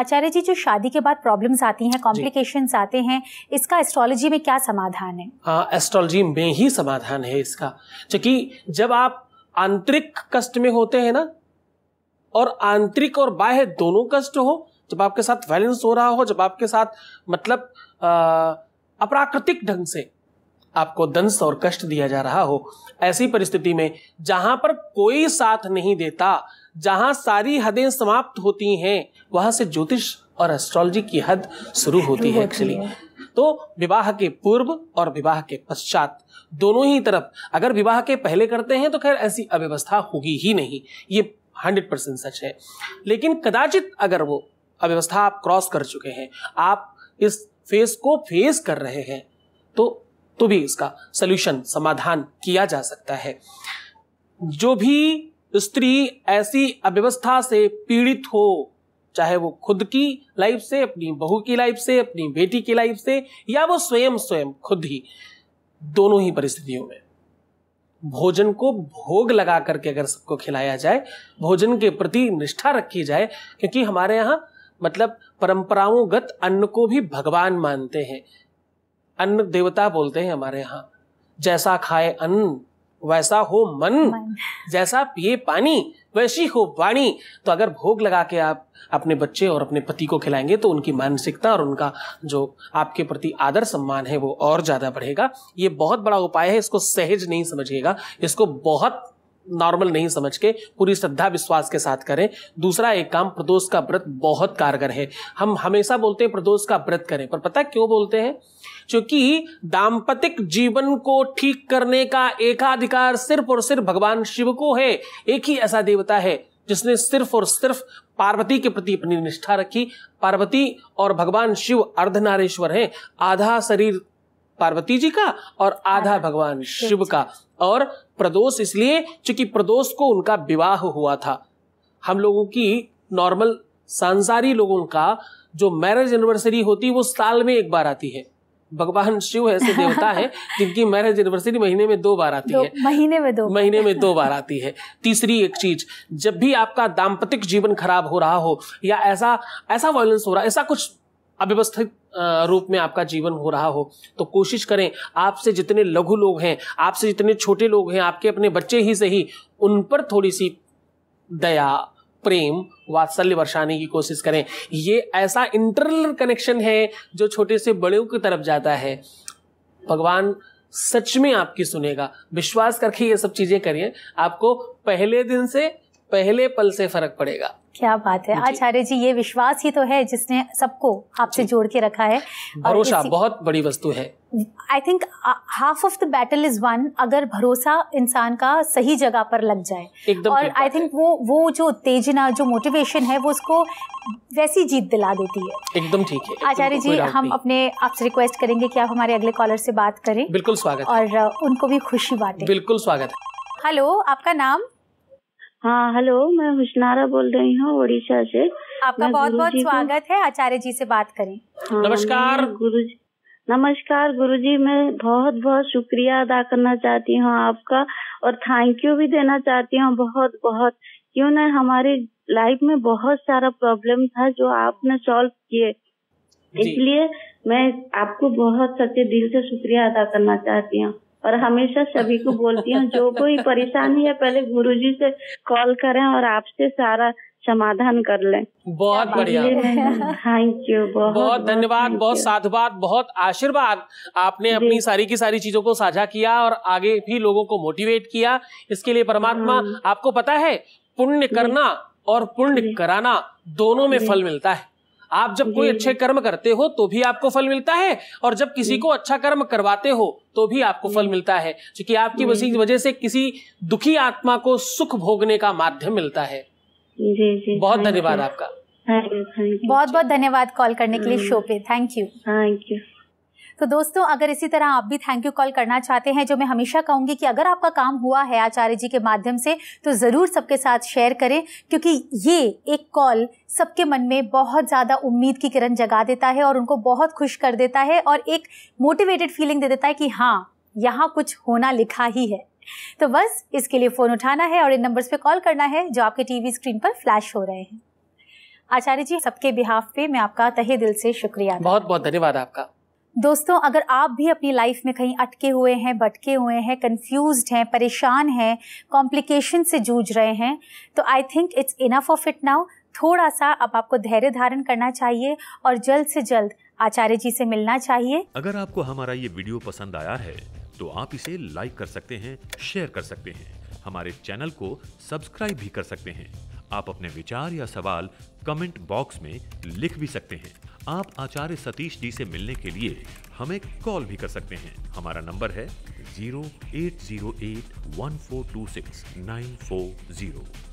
आचार्य जी जो शादी के बाद प्रॉब्लम्स आती हैं कॉम्प्लिकेशन आते हैं इसका एस्ट्रोलॉजी में क्या समाधान है एस्ट्रोलॉजी में ही समाधान है इसका क्योंकि जब आप आंतरिक कष्ट में होते हैं ना और आंतरिक और बाह्य दोनों कष्ट हो जब आपके साथ वायलेंस हो रहा हो जब आपके साथ मतलब अप्राकृतिक ढंग से आपको दंश और कष्ट दिया जा रहा हो ऐसी परिस्थिति में जहां पर कोई साथ नहीं देता जहां सारी हदें समाप्त होती हैं वहां से ज्योतिष और एस्ट्रोलॉजी की हद शुरू होती है एक्चुअली तो विवाह के पूर्व और विवाह के पश्चात दोनों ही तरफ अगर विवाह के पहले करते हैं तो खैर ऐसी अव्यवस्था होगी ही नहीं ये हंड्रेड परसेंट सच है लेकिन कदाचित अगर वो अव्यवस्था आप क्रॉस कर चुके हैं आप इस फेस को फेस कर रहे हैं तो तो भी इसका सोल्यूशन समाधान किया जा सकता है जो भी तो स्त्री ऐसी अव्यवस्था से पीड़ित हो चाहे वो खुद की लाइफ से अपनी बहू की लाइफ से अपनी बेटी की लाइफ से या वो स्वयं स्वयं खुद ही दोनों ही परिस्थितियों में भोजन को भोग लगा करके अगर सबको खिलाया जाए भोजन के प्रति निष्ठा रखी जाए क्योंकि हमारे यहाँ मतलब परंपराओंगत अन्न को भी भगवान मानते हैं अन्न देवता बोलते हैं हमारे यहाँ जैसा खाए अन्न वैसा हो मन, जैसा पिए पानी वैसी हो वाणी तो अगर भोग लगा के आप अपने बच्चे और अपने पति को खिलाएंगे तो उनकी मानसिकता और उनका जो आपके प्रति आदर सम्मान है वो और ज़्यादा बढ़ेगा ये बहुत बड़ा उपाय है इसको सहज नहीं समझिएगा इसको बहुत नॉर्मल नहीं समझ के पूरी श्रद्धा विश्वास के साथ करें दूसरा एक काम प्रदोष का व्रत बहुत कारगर है हम हमेशा बोलते हैं प्रदोष का व्रत करें पर पता क्यों बोलते हैं क्योंकि दाम्पतिक जीवन को ठीक करने का एकाधिकार सिर्फ और सिर्फ भगवान शिव को है एक ही ऐसा देवता है जिसने सिर्फ और सिर्फ पार्वती के प्रति अपनी निष्ठा रखी पार्वती और भगवान शिव अर्धनारेश्वर हैं आधा शरीर पार्वती जी का और आधा भगवान शिव का और प्रदोष इसलिए क्योंकि प्रदोष को उनका विवाह हुआ था हम लोगों की नॉर्मल सांसारी लोगों का जो मैरिज एनिवर्सरी होती है वो साल में एक बार आती है भगवान शिव ऐसे देवता है जिनकी मैरिज एनिवर्सरी महीने में दो बार आती दो, है महीने में दो महीने में दो बार आती है तीसरी एक चीज जब भी आपका दाम्पतिक जीवन खराब हो रहा हो या ऐसा ऐसा वायलेंस हो रहा है ऐसा कुछ अव्यवस्थित रूप में आपका जीवन हो रहा हो तो कोशिश करें आपसे जितने लघु लोग हैं आपसे जितने छोटे लोग हैं आपके अपने बच्चे ही सही उन पर थोड़ी सी दया प्रेम वात्सल्य बरसाने की कोशिश करें ये ऐसा इंटरनल कनेक्शन है जो छोटे से बड़ों की तरफ जाता है भगवान सच में आपकी सुनेगा विश्वास करके ये सब चीज़ें करिए आपको पहले दिन से पहले पल से फर्क पड़ेगा क्या बात है आचार्य जी ये विश्वास ही तो है जिसने सबको आपसे जोड़ के रखा है भरोसा बहुत बड़ी वस्तु है I think half of the battle is won अगर भरोसा इंसान का सही जगह पर लग जाए और आई थिंक वो वो जो उत्तेजना जो मोटिवेशन है वो उसको वैसी जीत दिला देती है एकदम ठीक है आचार्य तो जी हम अपने आपसे रिक्वेस्ट करेंगे कि आप हमारे अगले कॉलर से बात करें बिल्कुल स्वागत और uh, उनको भी खुशी बात बिल्कुल स्वागत हेलो आपका नाम हाँ हेलो मैं हुशनारा बोल रही हूँ उड़ीसा से आपका बहुत बहुत स्वागत है आचार्य जी से बात करें हाँ, नमस्कार गुरु जी नमस्कार गुरु जी मैं बहुत बहुत शुक्रिया अदा करना चाहती हूँ आपका और थैंक यू भी देना चाहती हूँ बहुत बहुत क्यों ना हमारी लाइफ में बहुत सारा प्रॉब्लम था जो आपने सॉल्व किए इसलिए मैं आपको बहुत सच्चे दिल से शुक्रिया अदा करना चाहती हूँ और हमेशा सभी को बोलती हूँ जो कोई परेशानी है पहले गुरु जी से कॉल करें और आपसे सारा समाधान कर लें बहुत बढ़िया थैंक यू बहुत बहुत धन्यवाद बहुत साधुवाद बहुत आशीर्वाद आपने अपनी सारी की सारी चीजों को साझा किया और आगे भी लोगों को मोटिवेट किया इसके लिए परमात्मा हाँ। आपको पता है पुण्य करना और पुण्य कराना दोनों में फल मिलता है आप जब कोई अच्छे कर्म करते हो तो भी आपको फल मिलता है और जब किसी को अच्छा कर्म करवाते हो तो भी आपको फल मिलता है क्योंकि आपकी वजह से किसी दुखी आत्मा को सुख भोगने का माध्यम मिलता है बहुत धन्यवाद आपका बहुत बहुत धन्यवाद कॉल करने के लिए हाँ। शो पे थैंक यू थैंक यू तो दोस्तों अगर इसी तरह आप भी थैंक यू कॉल करना चाहते हैं जो मैं हमेशा कहूंगी कि अगर आपका काम हुआ है आचार्य जी के माध्यम से तो ज़रूर सबके साथ शेयर करें क्योंकि ये एक कॉल सबके मन में बहुत ज़्यादा उम्मीद की किरण जगा देता है और उनको बहुत खुश कर देता है और एक मोटिवेटेड फीलिंग दे देता है कि हाँ यहाँ कुछ होना लिखा ही है तो बस इसके लिए फ़ोन उठाना है और इन नंबर्स पे कॉल करना है जो आपके टीवी स्क्रीन पर फ्लैश हो रहे हैं आचार्य जी सबके बिहाफ पे मैं आपका तहे दिल से शुक्रिया बहुत बहुत धन्यवाद आपका दोस्तों अगर आप भी अपनी लाइफ में कहीं अटके हुए हैं भटके हुए हैं कंफ्यूज हैं परेशान हैं कॉम्प्लिकेशन से जूझ रहे हैं तो I think it's enough of it now थोड़ा सा अब आपको धैर्य धारण करना चाहिए और जल्द से जल्द आचार्य जी से मिलना चाहिए अगर आपको हमारा ये वीडियो पसंद आया है तो आप इसे लाइक कर सकते हैं शेयर कर सकते हैं हमारे चैनल को सब्सक्राइब भी कर सकते हैं आप अपने विचार या सवाल कमेंट बॉक्स में लिख भी सकते हैं आप आचार्य सतीश जी से मिलने के लिए हमें कॉल भी कर सकते हैं हमारा नंबर है zero eight zero eight one four two six nine four zero